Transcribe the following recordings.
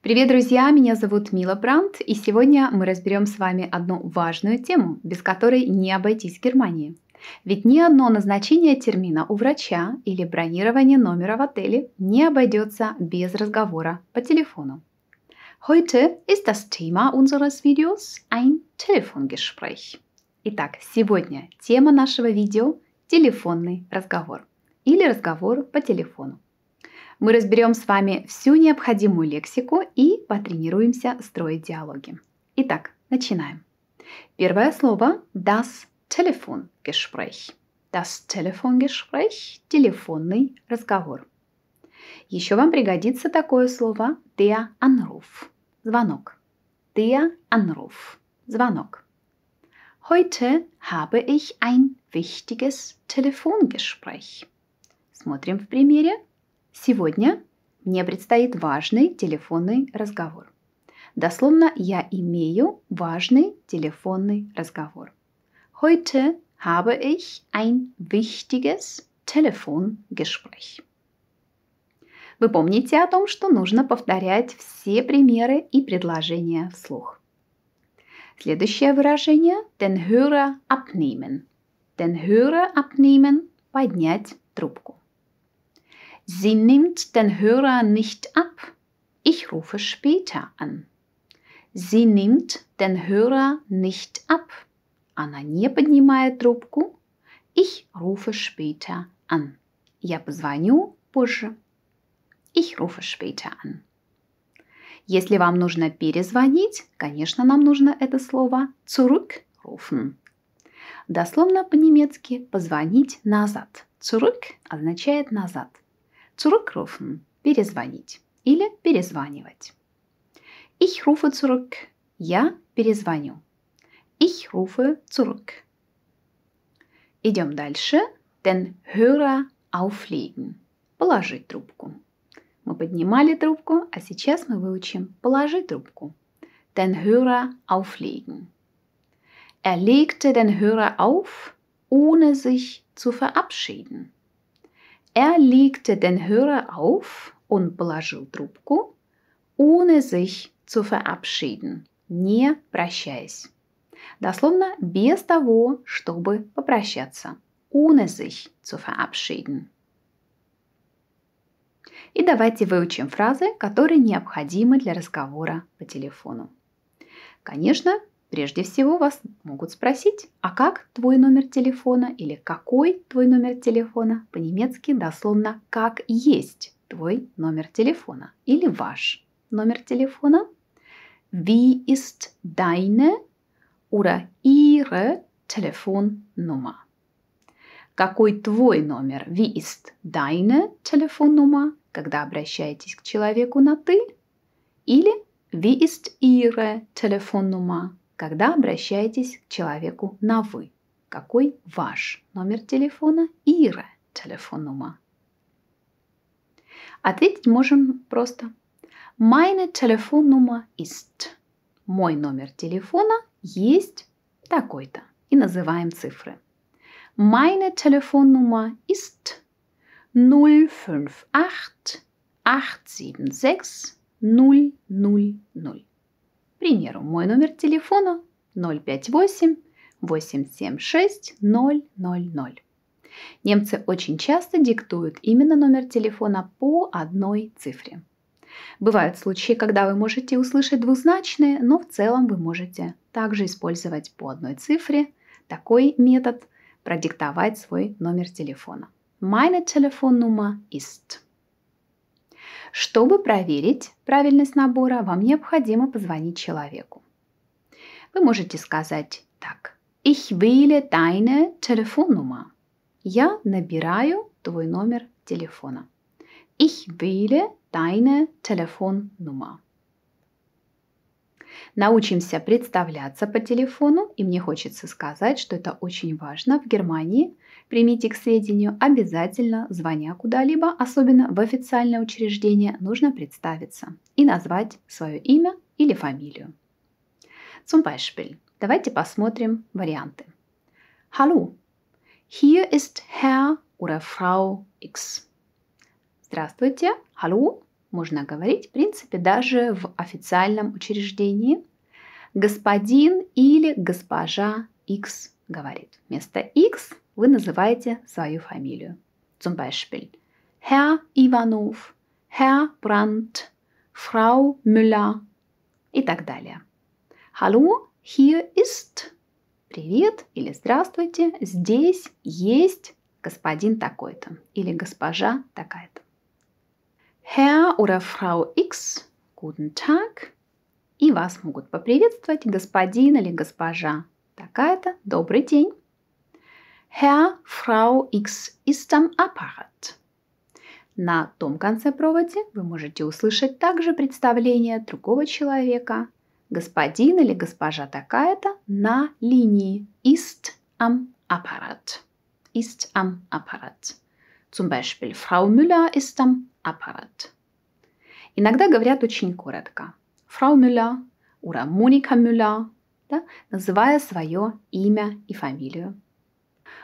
Привет, друзья! Меня зовут Мила Брандт, и сегодня мы разберем с вами одну важную тему, без которой не обойтись в Германии. Ведь ни одно назначение термина у врача или бронирование номера в отеле не обойдется без разговора по телефону. Heute ist das Thema unseres Videos ein Telefongespräch. Итак, сегодня тема нашего видео – телефонный разговор или разговор по телефону. Мы разберем с вами всю необходимую лексику и потренируемся строить диалоги. Итак, начинаем. Первое слово das Telefongespräch. Das Telefongespräch – телефонный разговор. Еще вам пригодится такое слово der Anruf – звонок. Der Anruf – звонок. Heute habe ich ein wichtiges Telefongespräch. Смотрим в примере Сегодня мне предстоит важный телефонный разговор. Дословно я имею важный телефонный разговор. Heute habe ich ein wichtiges Telefongespräch. Вы помните о том, что нужно повторять все примеры и предложения вслух. Следующее выражение – den Hörer abnehmen. Den Hörer abnehmen – поднять трубку. Sie nimmt den Hörer nicht ab. Ich rufe später an. Sie nimmt den Hörer nicht ab. Она не поднимает трубку. Ich rufe später an. Я позвоню позже. Ich rufe später an. Если вам нужно перезвонить, конечно, нам нужно это слово zurückrufen. Дословно по-немецки «позвонить назад». Zurück означает «назад». Zurückrufen, перезвонить или перезванивать. Ich rufe zurück. Я перезвоню. Ich rufe zurück. Идем дальше. Den Hörer auflegen. Положить трубку. Мы поднимали трубку, а сейчас мы выучим «положи трубку». Den Hörer auflegen. Er legte den Hörer auf, ohne sich zu verabschieden. Er legte den Hörer auf und положил трубку, ohne sich zu verabschieden, не прощаясь. Дословно без того, чтобы попрощаться. Ohne sich zu verabschieden. И давайте выучим фразы, которые необходимы для разговора по телефону. Конечно, Прежде всего вас могут спросить, а как твой номер телефона или какой твой номер телефона, по-немецки дословно как есть твой номер телефона или ваш номер телефона. Wie ist deine oder ihre Telefonnummer? Какой твой номер? Wie ist deine Telefonnummer? Когда обращаетесь к человеку на «ты» или Wie ist Ihre Telefonnummer? когда обращаетесь к человеку на «вы». Какой ваш номер телефона? Ihre Telefonnummer. Ответить можем просто. Meine Telefonnummer ist. Мой номер телефона есть такой-то. И называем цифры. Meine Telefonnummer ist 058 876 000. К примеру, мой номер телефона 058 876 000. Немцы очень часто диктуют именно номер телефона по одной цифре. Бывают случаи, когда вы можете услышать двузначные, но в целом вы можете также использовать по одной цифре такой метод продиктовать свой номер телефона. Meine Telefonnummer ist. Чтобы проверить правильность набора, вам необходимо позвонить человеку. Вы можете сказать так. Ich wähle deine Telefonnummer. Я набираю твой номер телефона. Ich wähle deine Telefonnummer. Научимся представляться по телефону, и мне хочется сказать, что это очень важно в Германии. Примите к сведению, обязательно, звоня куда-либо, особенно в официальное учреждение, нужно представиться и назвать свое имя или фамилию. Zum Beispiel, давайте посмотрим варианты. Hallo, hier ist Herr oder Frau X. Здравствуйте, hallo, можно говорить, в принципе, даже в официальном учреждении. Господин или госпожа X говорит. Вместо X вы называете свою фамилию. Zum Beispiel Herr Ivanov, Herr Brandt, Frau Müller и так далее. Hallo, hier ist. Привет или здравствуйте, здесь есть господин такой-то или госпожа такая-то. Herr oder Frau X, guten Tag. И вас могут поприветствовать господин или госпожа такая-то, добрый день. Herr, Frau X ist am Apparat. На том конце провода вы можете услышать также представление другого человека, господин или госпожа такая-то на линии ist am Apparat. Ist am Apparat. Zum Beispiel Frau Müller ist am аппарат. Иногда говорят очень коротко. Фрау Мюлля, ура Моника Мюлля, да, называя свое имя и фамилию.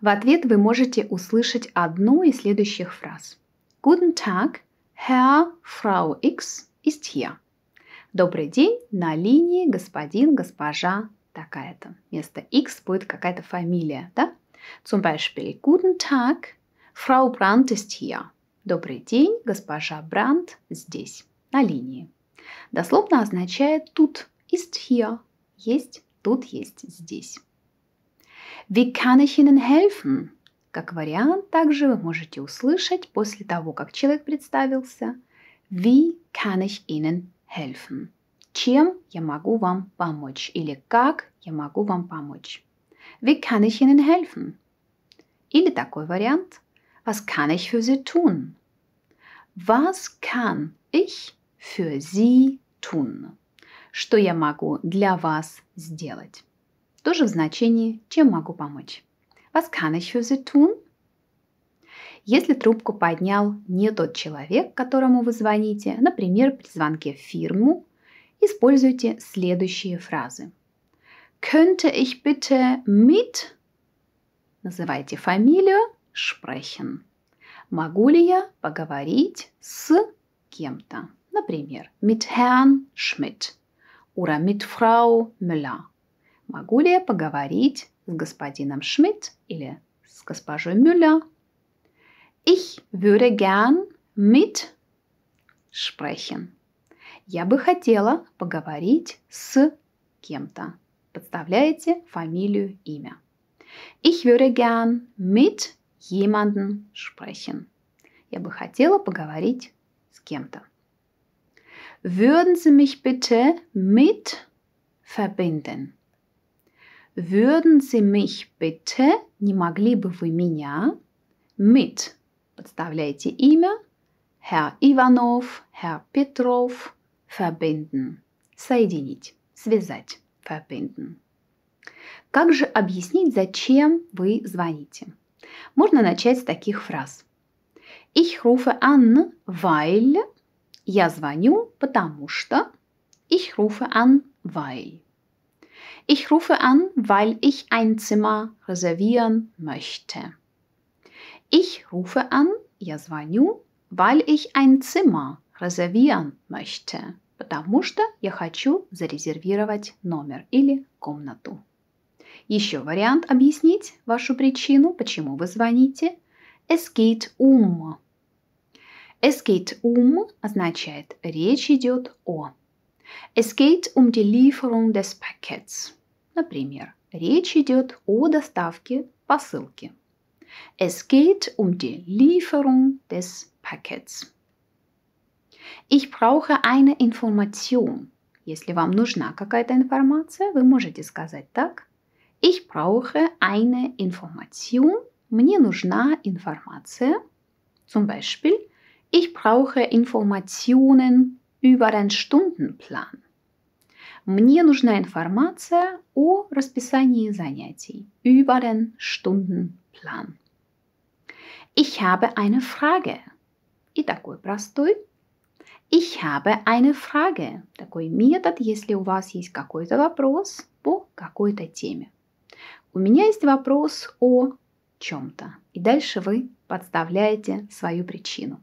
В ответ вы можете услышать одну из следующих фраз. Guten Tag, Herr Frau X ist hier. Добрый день, на линии господин, госпожа такая-то. Вместо X будет какая-то фамилия, да? Zum Beispiel, Guten Tag, Frau Brandt ist hier. Добрый день, госпожа Бранд, здесь, на линии. Дословно означает тут, ist hier, есть, тут есть, здесь. Wie kann ich Ihnen helfen? Как вариант, также вы можете услышать после того, как человек представился. Wie kann ich Ihnen helfen? Чем я могу вам помочь? Или как я могу вам помочь? Wie kann ich Ihnen helfen? Или такой вариант – Was kann ich für Sie tun? Was kann ich für Sie tun? Что я могу для вас сделать? Тоже в значении «чем могу помочь». Was kann ich für Sie tun? Если трубку поднял не тот человек, которому вы звоните, например, при звонке в фирму, используйте следующие фразы. Könnte ich bitte mit? Называйте фамилию, sprechen. Могу ли я поговорить с кем-то? Например, mit Herrn Schmidt oder mit Frau Müller. Могу ли я поговорить с господином Schmidt или с госпожой Müller? Ich würde gern mit sprechen. Я бы хотела поговорить с кем-то. Подставляете фамилию, имя. Ich würde gern mit jemanden sprechen. Я бы хотела поговорить с кем-то. Würden Sie mich bitte mit verbinden? Würden Sie mich bitte, не могли бы вы меня, mit, подставляете имя, Herr Иванов, Herr Петров, verbinden, соединить, связать, verbinden. Как же объяснить, зачем вы звоните? Можно начать с таких фраз. Ich rufe an, weil я звоню, потому что ich rufe an, weil Ich rufe an, weil ich ein Zimmer reservieren möchte. Ich rufe an, я звоню, weil ich ein Zimmer reservieren möchte, потому что я хочу зарезервировать номер или комнату. Еще вариант объяснить вашу причину, почему вы звоните. Es geht um. Es geht um означает «речь идет о». Es geht um die Lieferung des Pakets. Например, речь идет о доставке посылки. Es geht um die Lieferung des Pakets. Ich brauche eine Information. Если вам нужна какая-то информация, вы можете сказать так. Ich brauche eine Information. Мне нужна информация. Zum Beispiel, ich brauche Informationen über den Stundenplan. Мне нужна информация о расписании занятий, über den Stundenplan. Ich habe eine Frage. И такой простой. Ich habe eine Frage. Такой метод, если у вас есть какой-то вопрос по какой-то теме. У меня есть вопрос о чем-то. И дальше вы подставляете свою причину.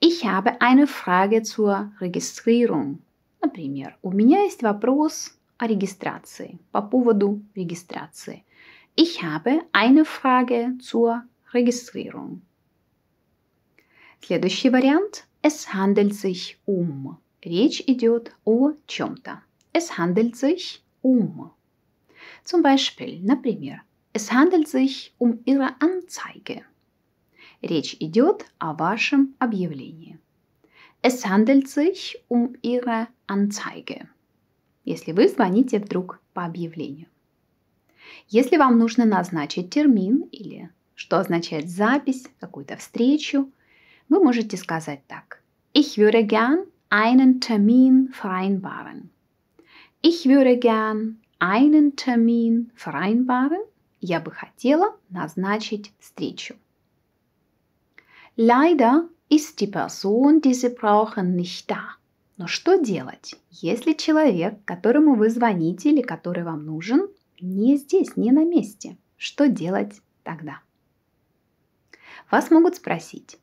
Ich habe eine Frage zur Registrierung. Например, у меня есть вопрос о регистрации, по поводу регистрации. Ich habe eine Frage zur Registrierung. Следующий вариант. Es handelt sich um. Речь идет о чем-то. Es handelt sich um. Zum Beispiel, например, es handelt sich um Ihre Anzeige. Речь идет о вашем объявлении. Es handelt sich um Ihre Anzeige. Если вы звоните вдруг по объявлению. Если вам нужно назначить термин или что означает запись, какую-то встречу, вы можете сказать так. Ich würde gern einen Termin vereinbaren. Ich würde gern einen Termin vereinbaren. Я бы хотела назначить встречу. Leider ist die Person, die Sie brauchen, nicht da. Но что делать, если человек, которому вы звоните или который вам нужен, не здесь, не на месте? Что делать тогда? Вас могут спросить,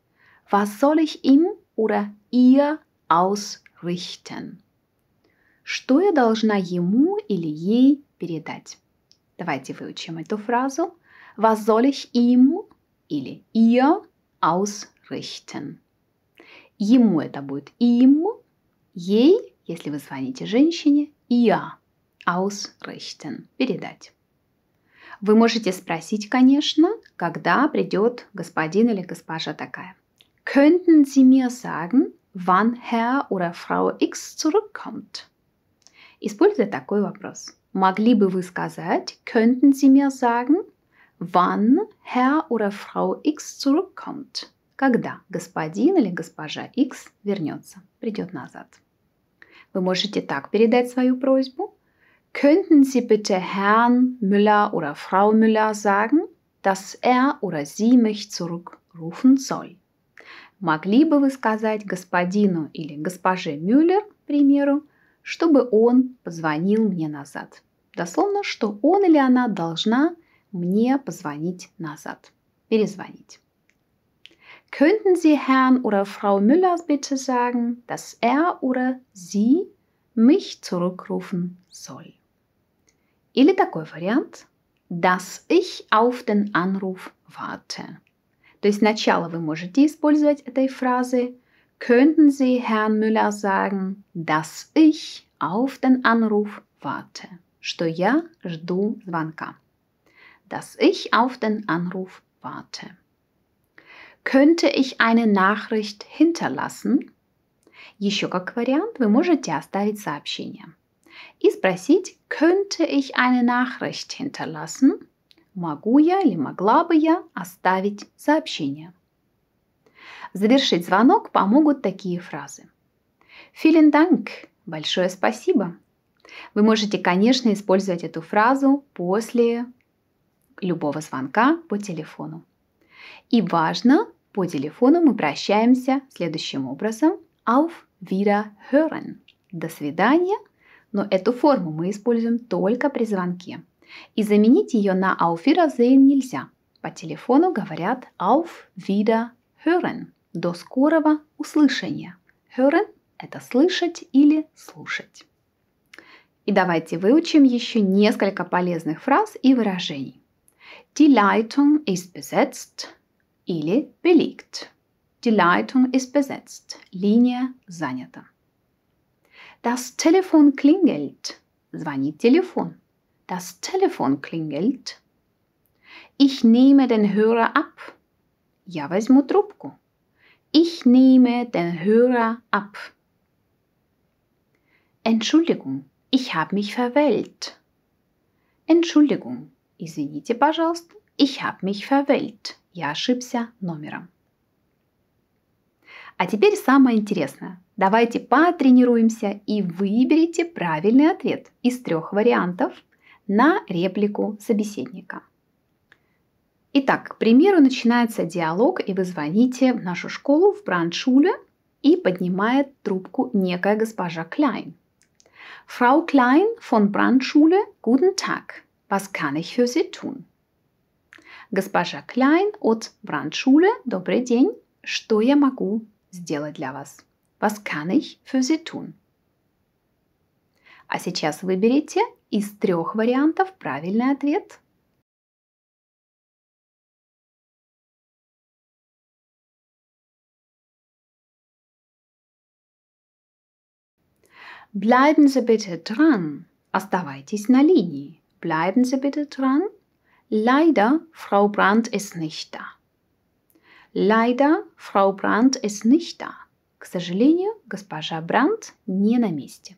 was soll ich ihm oder ihr ausrichten? что я должна ему или ей передать. Давайте выучим эту фразу. Was soll ich ihm или ihr ausrichten? Ему это будет им, ей, если вы звоните женщине, я ausrichten, передать. Вы можете спросить, конечно, когда придет господин или госпожа такая. Könnten Sie mir sagen, wann Herr oder Frau X zurückkommt? используя такой вопрос. Могли бы вы сказать, könnten Sie mir sagen, wann Herr oder Frau X zurückkommt? Когда господин или госпожа X вернется, придет назад. Вы можете так передать свою просьбу. Könnten Sie bitte Herrn Müller oder Frau Müller sagen, dass er oder sie mich zurückrufen soll? Могли бы вы сказать господину или госпоже Мюллер, к примеру, чтобы он позвонил мне назад. Дословно, что он или она должна мне позвонить назад, перезвонить. Könnten Sie Herrn oder Frau Müller bitte sagen, dass er oder sie mich zurückrufen soll? Или такой вариант, dass ich auf den Anruf warte. То есть сначала вы можете использовать этой фразы könnten Sie Herrn Müller sagen, dass ich auf den Anruf warte. Что я жду звонка. Dass ich auf den Anruf warte. Könnte ich eine Nachricht hinterlassen? Еще как вариант вы можете оставить сообщение. И спросить, könnte ich eine Nachricht hinterlassen? Могу я или могла бы я оставить сообщение? Завершить звонок помогут такие фразы. Vielen Dank – большое спасибо. Вы можете, конечно, использовать эту фразу после любого звонка по телефону. И важно, по телефону мы прощаемся следующим образом auf Wiederhören. До свидания, но эту форму мы используем только при звонке. И заменить ее на auf Wiedersehen нельзя. По телефону говорят auf Wiedersehen hören. До скорого услышания. Hören – это слышать или слушать. И давайте выучим еще несколько полезных фраз и выражений. Die Leitung ist besetzt или belegt. Die Leitung ist besetzt. Линия занята. Das Telefon klingelt. Звонит телефон. Das Telefon klingelt. Ich nehme den Hörer ab. Я возьму трубку. Ich nehme den Hörer ab. Entschuldigung, ich habe mich verwählt. Entschuldigung, извините, пожалуйста, ich habe mich verwählt. Я ошибся номером. А теперь самое интересное. Давайте потренируемся и выберите правильный ответ из трех вариантов на реплику собеседника. Итак, к примеру, начинается диалог, и вы звоните в нашу школу в Браншуле, и поднимает трубку некая госпожа Клайн. Frau Klein von Brandschule, guten Tag. Was kann ich für Sie tun? Госпожа Клайн от Brandschule, добрый день. Что я могу сделать для вас? Was kann ich für Sie tun? А сейчас выберите из трех вариантов правильный ответ – Bleiben Sie bitte dran. Оставайтесь на линии. Bleiben Sie bitte dran. Leider, Frau Brandt ist nicht da. Leider, Frau Brandt ist nicht da. К сожалению, госпожа Брандт не на месте.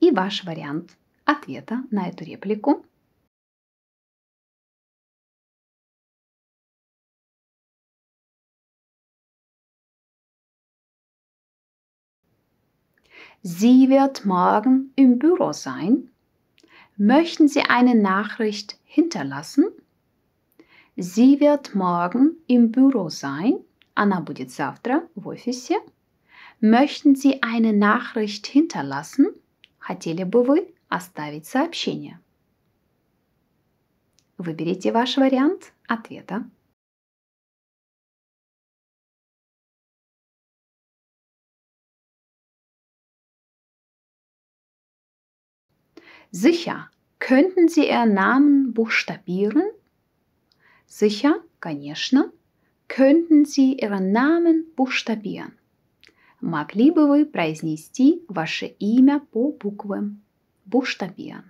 И ваш вариант ответа на эту реплику – Sie wird morgen im Büro sein. Möchten Sie eine Nachricht hinterlassen? Sie wird morgen im Büro sein. Anna будет завтра в офисе. Möchten Sie eine Nachricht hinterlassen? Хотели бы вы оставить сообщение? Выберите ваш вариант ответа. Sicher. Könnten Sie Ihren Namen buchstabieren? Sicher, конечно. Könnten Sie Ihren Namen buchstabieren? Могли бы вы произнести ваше имя по буквам? Буштабиан.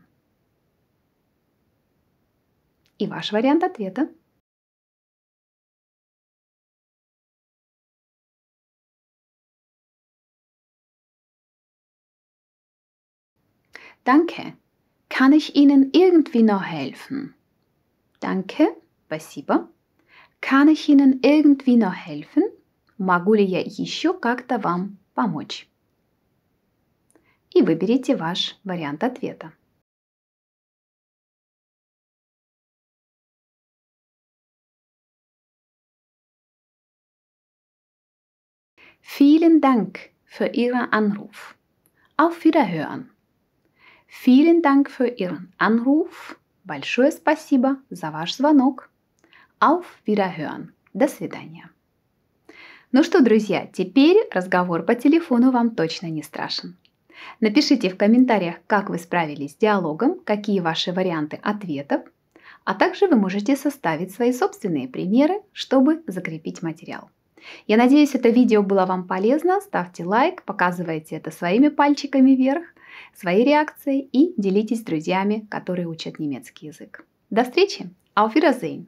И ваш вариант ответа. Danke. Kann ich Ihnen irgendwie noch helfen? Danke, спасибо. Kann ich Ihnen irgendwie noch helfen? Могу ли я еще как-то вам помочь? И выберите ваш вариант ответа. Vielen Dank für Ihren Anruf. Auf Wiederhören. Vielen Dank für Ihren Anruf. Большое спасибо за ваш звонок. Auf Wiederhören. До свидания. Ну что, друзья, теперь разговор по телефону вам точно не страшен. Напишите в комментариях, как вы справились с диалогом, какие ваши варианты ответов, а также вы можете составить свои собственные примеры, чтобы закрепить материал. Я надеюсь, это видео было вам полезно. Ставьте лайк, показывайте это своими пальчиками вверх свои реакции и делитесь с друзьями, которые учат немецкий язык. До встречи! Auf Wiedersehen!